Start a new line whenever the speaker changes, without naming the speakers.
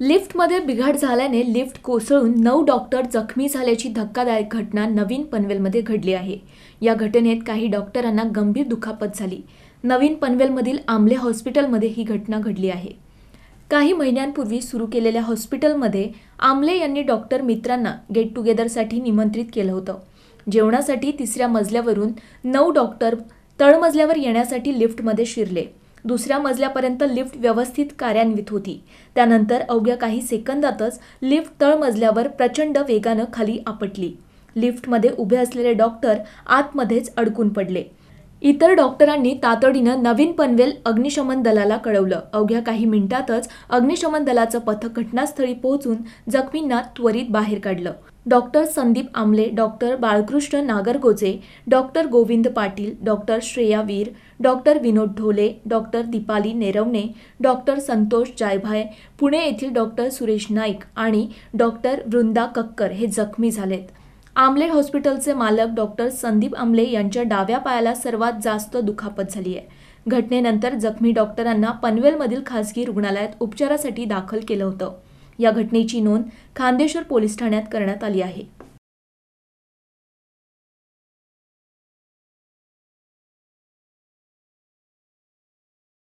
लिफ्टमध्ये बिघाड झाल्याने लिफ्ट कोसळून नऊ डॉक्टर जखमी झाल्याची धक्कादायक घटना नवीन पनवेलमध्ये घडली आहे या घटनेत काही डॉक्टरांना गंभीर दुखापत झाली नवीन पनवेलमधील आमले हॉस्पिटलमध्ये ही घटना घडली आहे काही महिन्यांपूर्वी सुरू केलेल्या हॉस्पिटलमध्ये आमले यांनी डॉक्टर मित्रांना गेट टुगेदरसाठी निमंत्रित केलं होतं जेवणासाठी तिसऱ्या मजल्यावरून नऊ डॉक्टर तळमजल्यावर येण्यासाठी लिफ्टमध्ये शिरले दुसऱ्या मजल्यापर्यंत लिफ्ट व्यवस्थित कार्यान्वित होती त्यानंतर अवघ्या काही सेकंदातच लिफ्ट तळमजल्यावर प्रचंड वेगानं खाली आपटली लिफ्टमध्ये उभे असलेले डॉक्टर आतमध्येच अडकून पडले इतर डॉक्टरांनी तातडीनं नवीन पनवेल अग्निशमन दलाला कळवलं अवघ्या काही मिनिटातच अग्निशमन दलाचं पथक घटनास्थळी पोहोचून जखमींना त्वरित बाहेर काढलं doctor Sandeep Amle doctor Balkrishna Nagargoje doctor Govind Patil doctor Shreya Veer doctor Vinod Dhole doctor Deepali Nerwane doctor Santosh Jaybhay Pune येथील डॉक्टर सुरेश नाईक आणि डॉक्टर वृंदा कक्कर हे जखमी झालेत आमले हॉस्पिटलचे मालक डॉक्टर संदीप आमले यांच्या डाव्या पायाला सर्वात जास्त दुखापत झाली आहे घटनेनंतर जखमी डॉक्टरांना पनवेलमधील खासगी रुग्णालयात उपचारासाठी दाखल केलं होतं या घटनेची नोंद खांदेश्वर पोलीस ठाण्यात करण्यात आली आहे